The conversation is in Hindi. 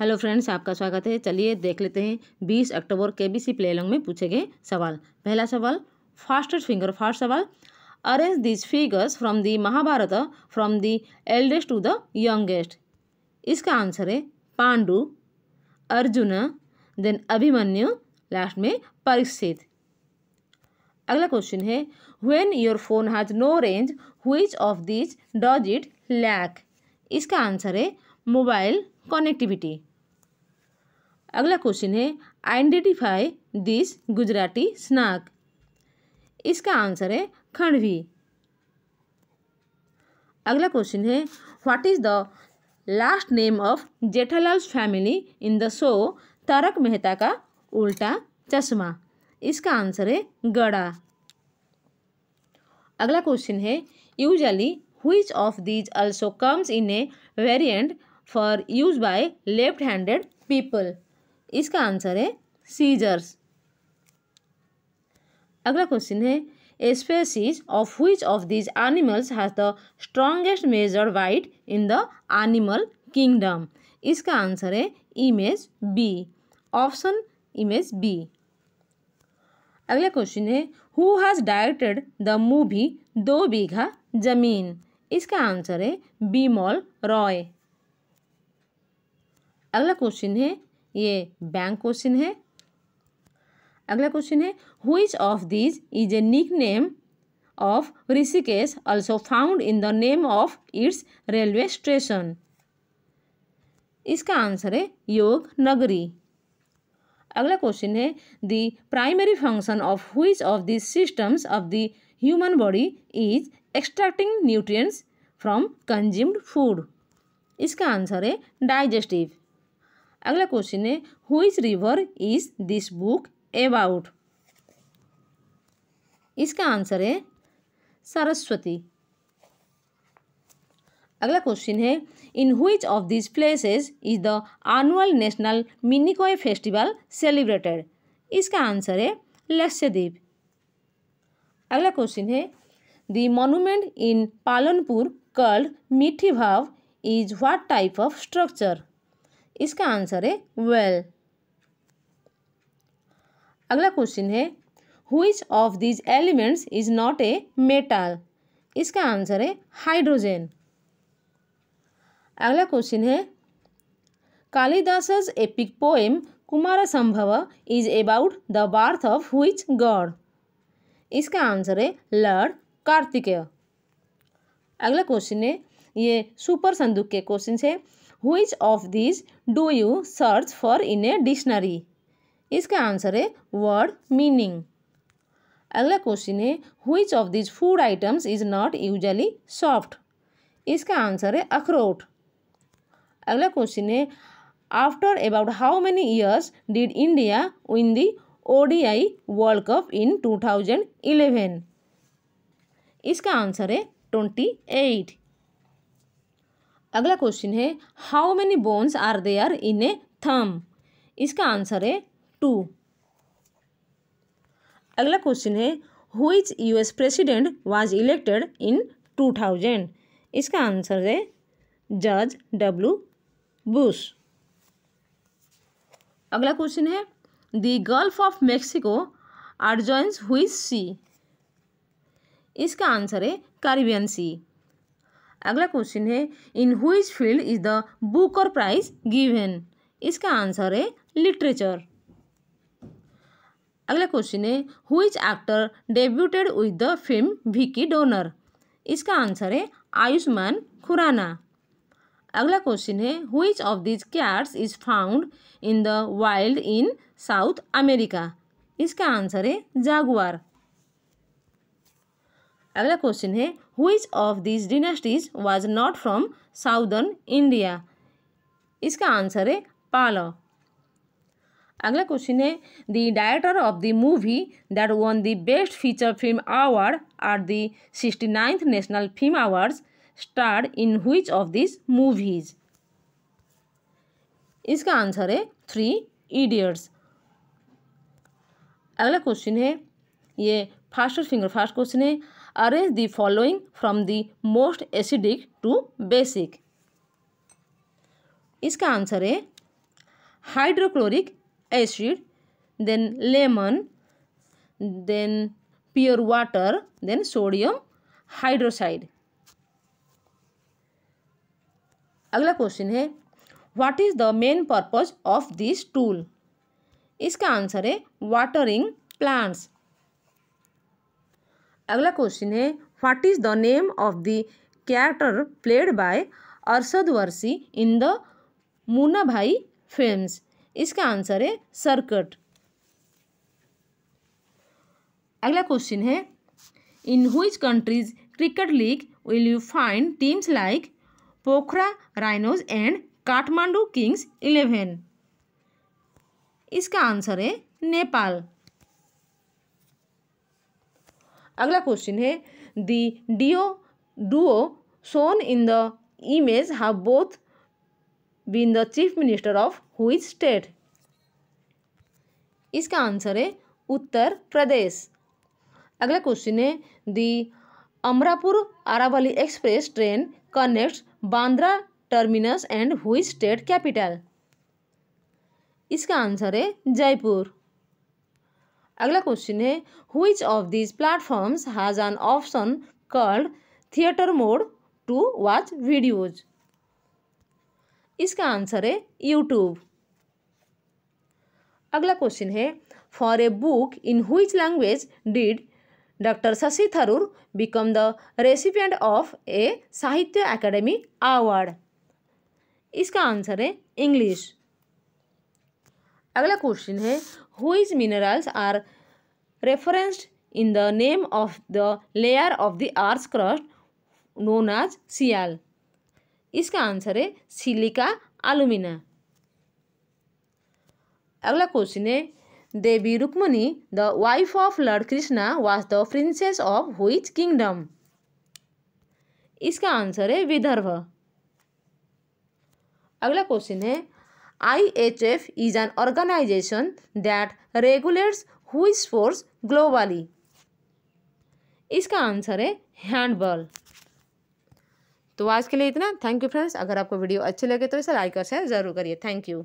हेलो फ्रेंड्स आपका स्वागत है चलिए देख लेते हैं 20 अक्टूबर के बी सी प्ले लॉन्ग में पूछे गए सवाल पहला सवाल फास्टेस्ट फिंगर फास्ट सवाल arrange this figures from the Mahabharata from the eldest to the youngest इसका आंसर है पांडु अर्जुन देन अभिमन्यु लास्ट में परीक्षित अगला क्वेश्चन है when your phone has no range which of this does it lack इसका आंसर है मोबाइल कनेक्टिविटी अगला क्वेश्चन है आइडेंटिफाई दिस गुजराती स्नैक इसका आंसर है खंडवी अगला क्वेश्चन है what is the last name of Jethalal family in the show Taarak Mehta Ka Ooltah चश्मा इसका आंसर है गड़ा अगला क्वेश्चन है usually which of these also comes in a variant for use by left handed people इसका आंसर है सीजर्स अगला क्वेश्चन है a species of which of these animals has the strongest measured bite in the animal kingdom इसका आंसर है image B option image B अगला क्वेश्चन है who has directed the movie Do Bigha जमीन इसका आंसर है बीमॉल रॉय अगला क्वेश्चन है ये बैंक क्वेश्चन है अगला क्वेश्चन है which of these is a nickname of Rishikesh also found in the name of its railway station इसका आंसर है योग नगरी अगला क्वेश्चन है the primary function of which of the systems of the human body is extracting nutrients from consumed food इसका आंसर है डाइजेस्टिव अगला क्वेश्चन है which river is this book about इसका आंसर है सरस्वती अगला क्वेश्चन है in हुईज of this places is the annual national Minicoy festival celebrated इसका आंसर है लक्ष्यदीप अगला क्वेश्चन है the monument in Palanpur called Mithi Vav is what type of structure इसका आंसर है वेल well. अगला क्वेश्चन है which of these elements is not a metal इसका आंसर है हाइड्रोजन अगला क्वेश्चन है Kalidasa epic poem Kumarasambhava is about the birth of which god इसका आंसर है लॉर्ड कार्तिकेय अगला क्वेश्चन है ये सुपर संदूक के क्वेश्चन है which of this do you search for in a dictionary इसका आंसर है वर्ड मीनिंग अगला क्वेश्चन है which of these food items is not usually soft इसका आंसर है अखरोट अगला क्वेश्चन है after about how many years did India win the ODI world cup in two thousand eleven इसका आंसर है ट्वेंटी एट अगला क्वेश्चन है how many bones are there are in a थम इसका आंसर है टू अगला क्वेश्चन है which US president was elected in two thousand इसका आंसर है जज डब्ल्यू बुश अगला क्वेश्चन है the Gulf of Mexico are joins which sea इसका आंसर है कैरिबियन सी अगला क्वेश्चन है in which field is the Booker prize given इसका आंसर है लिटरेचर अगला क्वेश्चन है which actor debuted with the film Vicky Donor इसका आंसर है आयुष्मान खुराना अगला क्वेश्चन है which of these cats is found in the wild in South America इसका आंसर है जागुआर अगला क्वेश्चन है which of these dynasties was not from southern India? इसका आंसर है पालो अगला क्वेश्चन है the director of the movie that won the best feature film award are the sixty ninth national film award star in which of this movies इसका आंसर है थ्री इडियट्स अगला क्वेश्चन है ये फास्टर फिंगर फास्ट क्वेश्चन है arrange the following from the most acidic to basic इसका आंसर है hydrochloric acid then lemon then pure water then sodium hydroxide अगला क्वेश्चन है what is the main purpose of this tool इसका आंसर है वाटरिंग प्लांट्स अगला क्वेश्चन है what is the name of the character played by Arshad Warsi in the मुना भाई फिल्म्स इसका आंसर है सरकट अगला क्वेश्चन है in which countries cricket league will you find teams like Pokhara Rhinos and Kathmandu Kings Eleven इसका आंसर है नेपाल अगला क्वेश्चन है दी डिओ duo shown in the image have both been the chief minister of which state इसका आंसर है उत्तर प्रदेश अगला क्वेश्चन है the Amrapur Aravali express train connects Bandra terminus and which state capital इसका आंसर है जयपुर अगला क्वेश्चन है which of these platforms has an option called theatre mode to watch videos इसका आंसर है यूट्यूब अगला क्वेश्चन है for a book in which language did doctor Shashi Tharoor become the recipient of a Sahitya Akademi award इसका आंसर है इंग्लिश अगला क्वेश्चन है which minerals are referenced in the name of the layer of the earth's crust known as sial इसका आंसर है सिलिका आलुमिना अगला क्वेश्चन है देवी Rukmini the wife of lord Krishna was the princess of which kingdom इसका आंसर है विदर्भ अगला क्वेश्चन है IHF is an organization that regulates which sports globally. इसका आंसर है हैंडबॉल तो आज के लिए इतना थैंक यू फ्रेंड्स अगर आपको वीडियो अच्छी लगे तो इसे लाइक और शेयर ज़रूर करिए थैंक यू